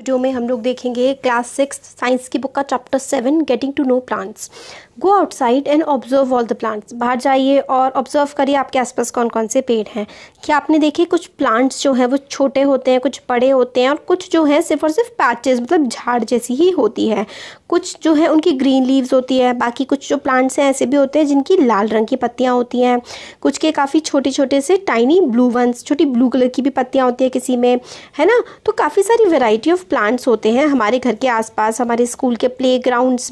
video में हम लोग देखेंगे क्लास सिक्स साइंस की बुक का chapter seven getting to know plants go outside and observe all the plants बाहर जाइए और ऑब्जर्व करिए आपके आसपास कौन कौन से पेड़ हैं क्या आपने देखे कुछ प्लांट्स जो हैं वो छोटे होते हैं कुछ बड़े होते हैं और कुछ जो हैं सिर्फ और सिर्फ पैचेस मतलब झाड़ जैसी ही होती है कुछ जो है उनकी ग्रीन लीव्स होती है बाकी कुछ जो प्लांट्स हैं ऐसे भी होते हैं जिनकी लाल रंग की पत्तियाँ होती हैं कुछ के काफ़ी छोटे छोटे से टाइनी ब्लू वंस छोटी ब्लू कलर की भी पत्तियाँ होती हैं किसी में है ना तो काफ़ी सारी वेराइटी ऑफ प्लांट्स होते हैं हमारे घर के आसपास हमारे स्कूल के प्ले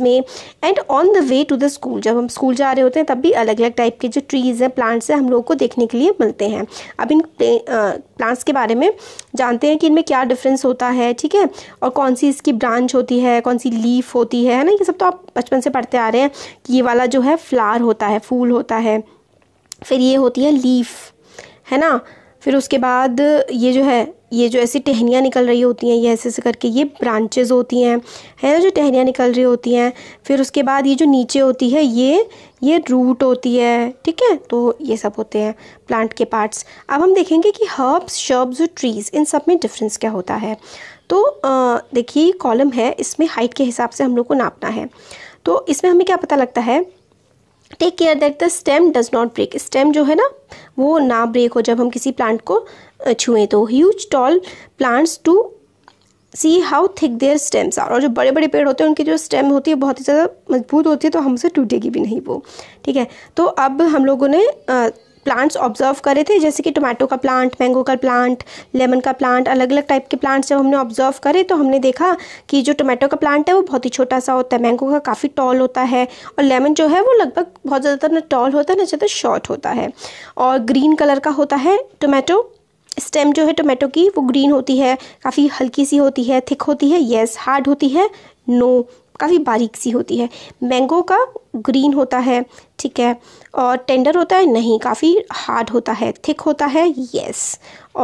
में and on the way to the school जब हम स्कूल जा रहे होते हैं तब भी अलग अलग टाइप के जो ट्रीज़ हैं प्लांट्स हैं हम लोगों को देखने के लिए मिलते हैं अब इन प्लांट्स के बारे में जानते हैं कि इनमें क्या डिफरेंस होता है ठीक है और कौन सी इसकी ब्रांच होती है कौन सी लीफ होती है है ना ये सब तो आप बचपन से पढ़ते आ रहे हैं कि ये वाला जो है फ्लार होता है फूल होता है फिर ये होती है लीफ है ना फिर उसके बाद ये जो है ये जो ऐसी टहनियाँ निकल रही होती हैं ये ऐसे ऐसे करके ये ब्रांचेज होती हैं है ना जो टहनियाँ निकल रही होती हैं फिर उसके बाद ये जो नीचे होती है ये ये रूट होती है ठीक है तो ये सब होते हैं प्लांट के पार्ट्स अब हम देखेंगे कि हर्ब्स शर्ब्स और ट्रीज़ इन सब में डिफरेंस क्या होता है तो देखिए कॉलम है इसमें हाइट के हिसाब से हम लोग को नापना है तो इसमें हमें क्या पता लगता है take care that the stem does not break stem जो है ना वो ना ब्रेक हो जब हम किसी प्लांट को छुए तो huge tall plants to see how thick their stems are और जो बड़े बड़े पेड़ होते हैं उनकी जो स्टेम होती है बहुत ही ज़्यादा मजबूत होती है तो हमसे टूटेगी भी नहीं वो ठीक है तो अब हम लोगों ने प्लांट्स ऑब्जर्व करे थे जैसे कि टोमेटो का प्लांट मैंगो का प्लांट लेमन का प्लांट अलग अलग टाइप के प्लांट्स जब हमने ऑब्जर्व करे तो हमने देखा कि जो टोमेटो का प्लांट है वो बहुत ही छोटा सा होता है मैंगो का काफ़ी टॉल होता है और लेमन जो है वो लगभग बहुत ज़्यादातर ना टॉल होता है ना ज़्यादा शॉर्ट होता है और ग्रीन कलर का होता है टोमेटो स्टेम जो है टोमेटो की वो ग्रीन होती है काफ़ी हल्की सी होती है थिक होती है येस हार्ड होती है नो काफ़ी बारीक सी होती है मैंगो का ग्रीन होता है ठीक है और टेंडर होता है नहीं काफ़ी हार्ड होता है थिक होता है येस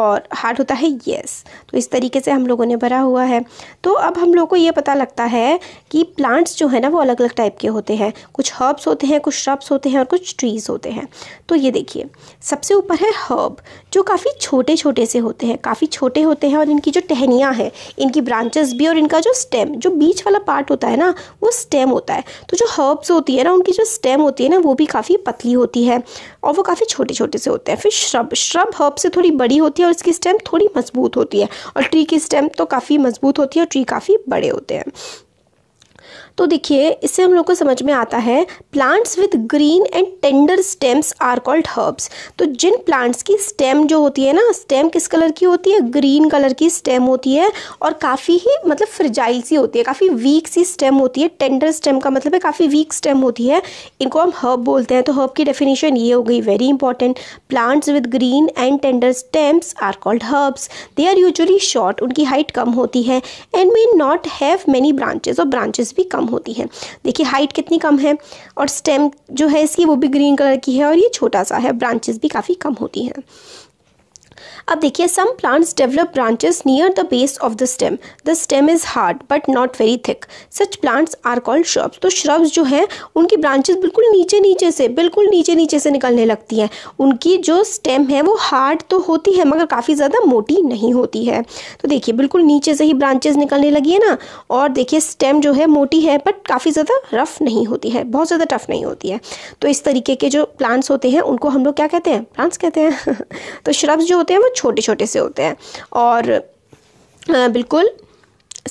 और हार्ड होता है येस तो इस तरीके से हम लोगों ने भरा हुआ है तो अब हम लोगों को ये पता लगता है कि प्लांट्स जो है ना वो अलग अलग टाइप के होते हैं कुछ हर्ब्स होते हैं कुछ श्रब्स होते हैं और कुछ ट्रीज़ होते हैं तो ये देखिए सबसे ऊपर है हर्ब जो काफ़ी छोटे छोटे से होते हैं काफ़ी छोटे होते हैं और इनकी जो टहनियाँ हैं इनकी ब्रांचेस भी और इनका जो स्टेम जो बीच वाला पार्ट होता है ना वो स्टेम होता है तो जो हर्ब्स होती है वगैरह उनकी जो स्टेम होती है ना वो भी काफ़ी पतली होती है और वो काफ़ी छोटे छोटे से होते हैं फिर श्रब श्रब हर्ब से थोड़ी बड़ी होती है और इसकी स्टेम थोड़ी मजबूत होती है और ट्री की स्टेम तो काफ़ी मजबूत होती है और ट्री काफ़ी बड़े होते हैं तो देखिए इससे हम लोग को समझ में आता है plants with green and tender stems are called herbs तो जिन प्लांट्स की स्टेम जो होती है ना स्टेम किस कलर की होती है ग्रीन कलर की स्टेम होती है और काफ़ी ही मतलब फ्रिजाइल सी होती है काफ़ी वीक सी स्टेम होती है टेंडर स्टेम का मतलब है काफ़ी वीक स्टेम होती है इनको हम हर्ब बोलते हैं तो हर्ब की डेफिनेशन ये हो गई very important plants with green and tender stems are called herbs they are usually short उनकी हाइट कम होती है and may not have many branches और ब्रांचेस भी कम कम होती है देखिए हाइट कितनी कम है और स्टेम जो है इसकी वो भी ग्रीन कलर की है और ये छोटा सा है ब्रांचेस भी काफ़ी कम होती हैं अब देखिए some plants develop branches near the base of the stem the stem is hard but not very thick such plants are called shrubs तो श्रब्स जो हैं उनकी ब्रांचेस बिल्कुल नीचे नीचे से बिल्कुल नीचे नीचे से निकलने लगती हैं उनकी जो स्टेम है वो हार्ड तो होती है मगर काफ़ी ज़्यादा मोटी नहीं होती है तो देखिए बिल्कुल नीचे से ही ब्रांचेज निकलने लगी है ना और देखिए स्टेम जो है मोटी है बट काफ़ी ज़्यादा रफ़ नहीं होती है बहुत ज़्यादा टफ नहीं होती है तो इस तरीके के जो प्लांट्स होते हैं उनको हम लोग क्या कहते हैं प्लांट्स कहते हैं तो श्रब्स जो होते हैं वो छोटे छोटे से होते हैं और बिल्कुल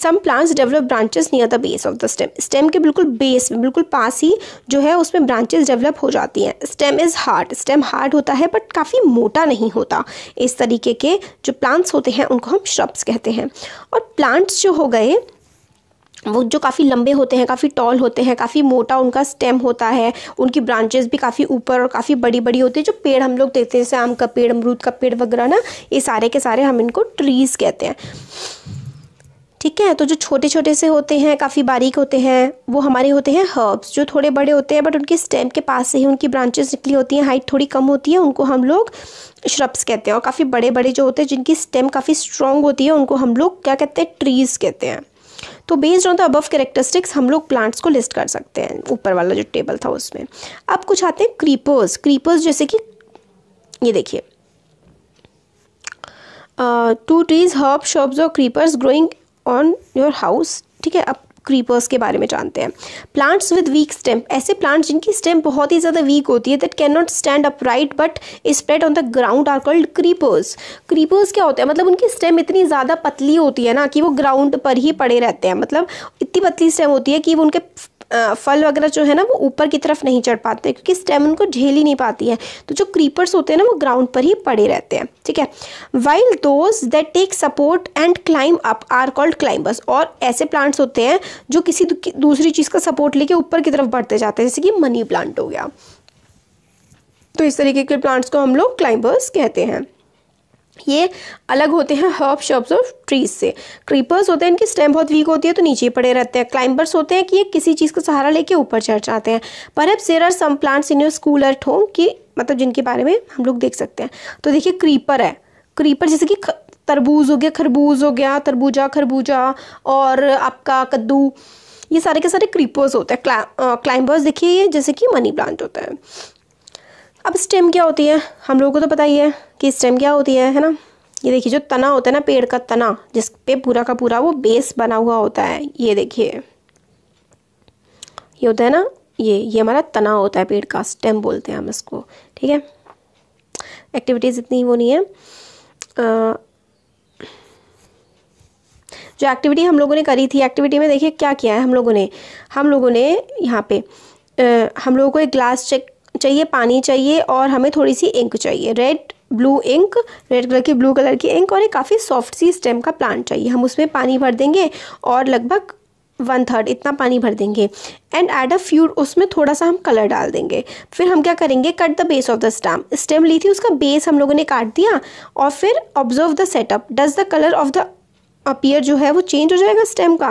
some plants develop branches near the base of the stem stem के बिल्कुल बेस में बिल्कुल पास ही जो है उसमें ब्रांचेस डेवलप हो जाती हैं stem is hard stem hard होता है बट काफ़ी मोटा नहीं होता इस तरीके के जो प्लांट्स होते हैं उनको हम श्रब्स कहते हैं और प्लांट्स जो हो गए वो जो काफ़ी लंबे होते हैं काफ़ी टॉल होते हैं काफ़ी मोटा उनका स्टेम होता है उनकी ब्रांचेस भी काफ़ी ऊपर और काफ़ी बड़ी बड़ी होती है जो पेड़ हम लोग देखते हैं जैसे आम का पेड़ अमरूद का पेड़ वगैरह ना ये सारे के सारे हम इनको ट्रीज़ कहते हैं ठीक है तो जो छोटे छोटे से होते हैं काफ़ी बारीक होते हैं वो हमारे होते हैं हर्ब्स जो थोड़े बड़े होते हैं बट उनके स्टेम के पास से ही उनकी ब्रांचेस निकली होती हैं हाइट थोड़ी कम होती है उनको हम लोग श्रब्स कहते हैं और काफ़ी बड़े बड़े जो होते हैं जिनकी स्टेम काफ़ी स्ट्रॉन्ग होती है उनको हम लोग क्या कहते हैं ट्रीज़ कहते हैं तो based on the above characteristics हम लोग प्लांट्स को लिस्ट कर सकते हैं ऊपर वाला जो टेबल था उसमें अब कुछ आते हैं क्रीपर्स क्रीपर्स जैसे कि ये देखिए टू ट्रीज हर्ब शॉप्स और creepers growing on your house ठीक है अब क्रीपर्स के बारे में जानते हैं प्लांट्स विद वीक स्टेम ऐसे प्लांट्स जिनकी स्टेम बहुत ही ज़्यादा वीक होती है that cannot stand upright but spread on the ground are called creepers creepers क्या होते हैं मतलब उनकी स्टेम इतनी ज़्यादा पतली होती है ना कि वो ग्राउंड पर ही पड़े रहते हैं मतलब इतनी पतली स्टेम होती है कि वो उनके फल वगैरह जो है ना वो ऊपर की तरफ नहीं चढ़ पाते क्योंकि स्टेम उनको झेल ही नहीं पाती है तो जो क्रीपर्स होते हैं ना वो ग्राउंड पर ही पड़े रहते हैं ठीक है while those that take support and climb up are called climbers और ऐसे प्लांट्स होते हैं जो किसी दूसरी चीज़ का सपोर्ट लेके ऊपर की तरफ बढ़ते जाते हैं जैसे कि मनी प्लांट हो गया तो इस तरीके के प्लांट्स को हम लोग क्लाइंबर्स कहते हैं ये अलग होते हैं हर्ब शर्ब्स और ट्रीज से क्रीपर्स होते हैं इनकी स्टेम बहुत वीक होती है तो नीचे पड़े रहते हैं क्लाइंबर्स होते हैं कि ये किसी चीज़ का सहारा लेके ऊपर चढ़ जाते हैं पर अब there are some plants in your school at home कि मतलब जिनके बारे में हम लोग देख सकते हैं तो देखिए क्रीपर है क्रीपर जैसे कि तरबूज हो गया खरबूज हो गया तरबूजा खरबूजा और आपका कद्दू ये सारे के सारे क्रीपर्स होते हैं क्लाइंबर्स देखिए ये जैसे कि मनी प्लांट होता है अब स्टेम क्या होती है हम लोगों को तो पता ही है कि स्टेम क्या होती है है ना ये देखिए जो तना होता है ना पेड़ का तना जिस पे पूरा का पूरा वो बेस बना हुआ होता है ये देखिए ये होता है ना ये ये हमारा तना होता है पेड़ का स्टेम बोलते हैं हम इसको ठीक है एक्टिविटीज़ इतनी वो नहीं है आ, जो एक्टिविटी हम लोगों ने करी थी एक्टिविटी में देखिए क्या किया है हम लोगों ने हम लोगों ने यहाँ पे आ, हम लोगों को एक ग्लास चेक चाहिए पानी चाहिए और हमें थोड़ी सी इंक चाहिए red blue ink red colour की ब्लू कलर की इंक और एक काफ़ी सॉफ्ट सी स्टेम का प्लांट चाहिए हम उसमें पानी भर देंगे और लगभग वन थर्ड इतना पानी भर देंगे एंड एड अ फ्यू उसमें थोड़ा सा हम कलर डाल देंगे फिर हम क्या करेंगे cut the base of the stem stem ली थी उसका बेस हम लोगों ने काट दिया और फिर observe the setup does the colour of the appear जो है वो चेंज हो जाएगा स्टेम का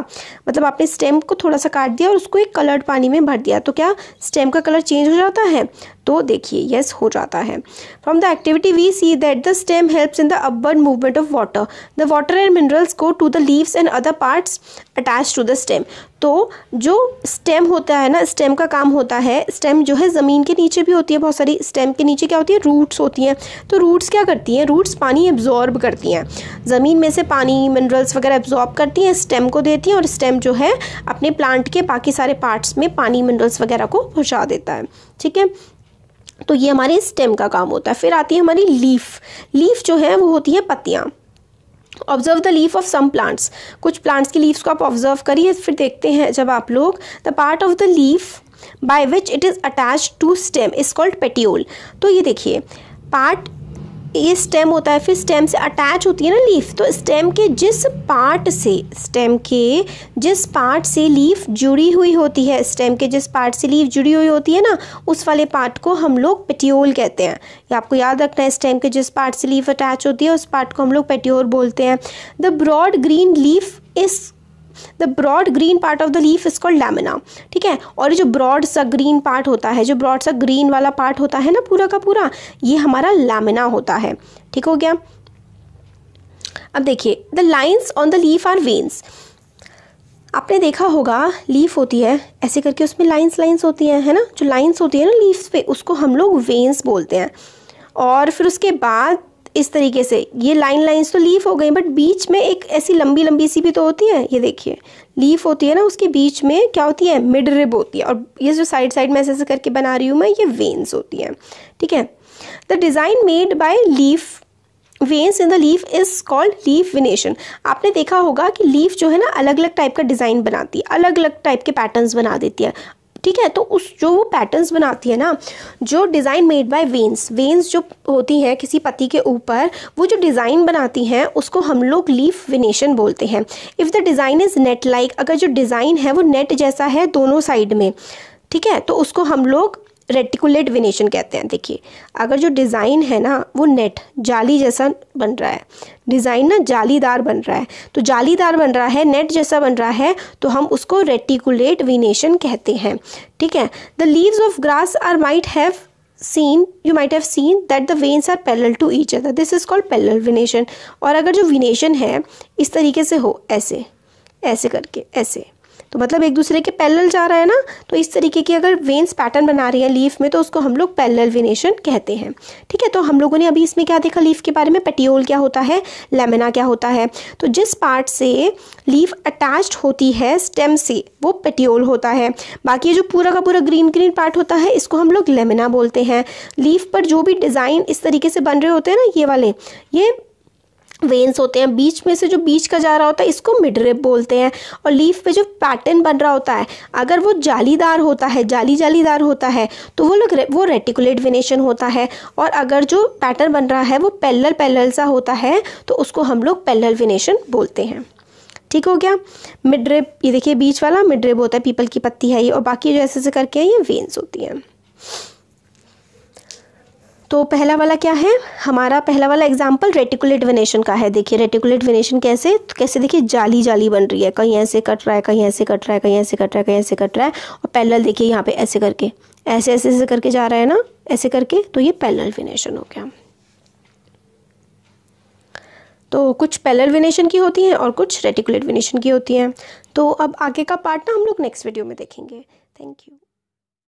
मतलब आपने स्टेम को थोड़ा सा काट दिया और उसको एक कलर्ड पानी में भर दिया तो क्या स्टेम का कलर चेंज हो जाता है तो देखिए यस हो जाता है from the activity we see that the stem helps in the upward movement of water the water and minerals go to the leaves and other parts attach to the stem तो जो stem होता है ना stem का काम होता है stem जो है ज़मीन के नीचे भी होती है बहुत सारी स्टेम के नीचे क्या होती है रूट्स होती हैं तो रूट्स क्या करती हैं रूट्स पानी एब्जॉर्ब करती हैं ज़मीन में से पानी मिनरल्स वगैरह एब्जॉर्ब करती हैं स्टेम को देती हैं और स्टेम जो है अपने प्लांट के बाकी सारे पार्ट्स में पानी मिनरल्स वगैरह को पहुँचा देता है ठीक है तो ये हमारे स्टेम का काम होता है फिर आती है हमारी लीफ लीफ जो है वो होती है पत्तियाँ observe the leaf of some plants कुछ प्लांट्स की लीव्स को आप ऑब्जर्व करिए फिर देखते हैं जब आप लोग the part of the leaf by which it is attach to stem is called petiole तो ये देखिए पार्ट ये स्टेम होता है फिर स्टेम से अटैच होती है ना लीफ तो स्टेम के जिस पार्ट से स्टेम के जिस पार्ट से लीफ जुड़ी हुई होती है स्टेम के जिस पार्ट से लीफ जुड़ी हुई होती है ना उस वाले पार्ट को हम लोग पेट्योल कहते हैं ये आपको याद रखना है स्टेम के जिस पार्ट से लीफ अटैच होती है उस पार्ट को हम लोग पेटियोल बोलते हैं the broad green leaf is the broad green part of the leaf is called lamina ठीक है और ये जो ब्रॉड सा ग्रीन पार्ट होता है जो ब्रॉड सा ग्रीन वाला पार्ट होता है ना पूरा का पूरा ये हमारा लेमिना होता है ठीक हो गया अब देखिए the lines on the leaf are veins आपने देखा होगा लीफ होती है ऐसे करके उसमें लाइन्स लाइन्स होती हैं है ना जो लाइन्स होती है ना लीव्स पे उसको हम लोग वेन्स बोलते हैं और फिर उसके बाद इस तरीके से ये लाइन लाइंस तो लीफ हो गई बट बीच में एक ऐसी लंबी लंबी सी भी तो होती है ये देखिए लीफ होती है ना उसके बीच में क्या होती है मिड रिब होती है और ये जो साइड साइड में ऐसे ऐसे करके बना रही हूँ मैं ये वेन्स होती हैं ठीक है the design made by leaf veins in the leaf is called leaf venation आपने देखा होगा कि लीफ जो है ना अलग अलग टाइप का डिज़ाइन बनाती है अलग अलग टाइप के पैटर्न्स बना देती है ठीक है तो उस जो वो पैटर्न्स बनाती है ना जो design made by veins veins जो होती हैं किसी पति के ऊपर वो जो डिज़ाइन बनाती हैं उसको हम लोग लीफ विनेशन बोलते हैं if the design is net like अगर जो डिज़ाइन है वो नेट जैसा है दोनों साइड में ठीक है तो उसको हम लोग रेटिकुलेट विनेशन कहते हैं देखिए अगर जो डिज़ाइन है ना वो नेट जाली जैसा बन रहा है डिज़ाइन ना जालीदार बन रहा है तो जालीदार बन रहा है नेट जैसा बन रहा है तो हम उसको रेटिकुलेट विनेशन कहते हैं ठीक है the leaves of grass are might have seen you might have seen that the veins are parallel to each other this is called parallel venation और अगर जो विनेशन है इस तरीके से हो ऐसे ऐसे करके ऐसे तो मतलब एक दूसरे के पैरेलल जा रहा है ना तो इस तरीके की अगर वेंस पैटर्न बना रही है लीफ में तो उसको हम लोग पैरेलल वेनेशन कहते हैं ठीक है तो हम लोगों ने अभी इसमें क्या देखा लीफ के बारे में पेटियोल क्या होता है लेमिना क्या होता है तो जिस पार्ट से लीफ अटैच्ड होती है स्टेम से वो पेटियोल होता है बाकी जो पूरा का पूरा ग्रीन ग्रीन पार्ट होता है इसको हम लोग लेमिना बोलते हैं लीफ पर जो भी डिज़ाइन इस तरीके से बन रहे होते हैं ना ये वाले ये वेन्स होते हैं बीच में से जो बीच का जा रहा होता है इसको मिड बोलते हैं और लीफ पे जो पैटर्न बन रहा होता है अगर वो जालीदार होता है जाली जालीदार होता है तो वो लोग वो रेटिकुलेट वेनेशन होता है और अगर जो पैटर्न बन रहा है वो पैलल पैलल सा होता है तो उसको हम लोग पैलल वेनेशन बोलते हैं ठीक हो गया मिड ये देखिए बीच वाला मिड होता है पीपल की पत्ती है ये और बाकी जो ऐसे ऐसे करके हैं ये वेन्स होती हैं तो पहला वाला क्या है हमारा पहला वाला एग्जाम्पल रेटिकुलेट वेनेशन का है देखिए रेटिकुलेट वेनेशन कैसे तो कैसे देखिए जाली जाली बन रही है कहीं ऐसे कट रहा है कहीं ऐसे कट रहा है कहीं ऐसे कट रहा है कहीं ऐसे कट रहा है और पैनल देखिए यहाँ पे ऐसे करके ऐसे ऐसे ऐसे करके जा रहा है ना ऐसे करके तो ये पैनल वेनेशन हो गया तो कुछ पैरल वेनेशन की होती हैं और कुछ रेटिकुलेट वेनेशन की होती हैं तो अब आगे का पार्ट ना हम लोग नेक्स्ट वीडियो में देखेंगे थैंक यू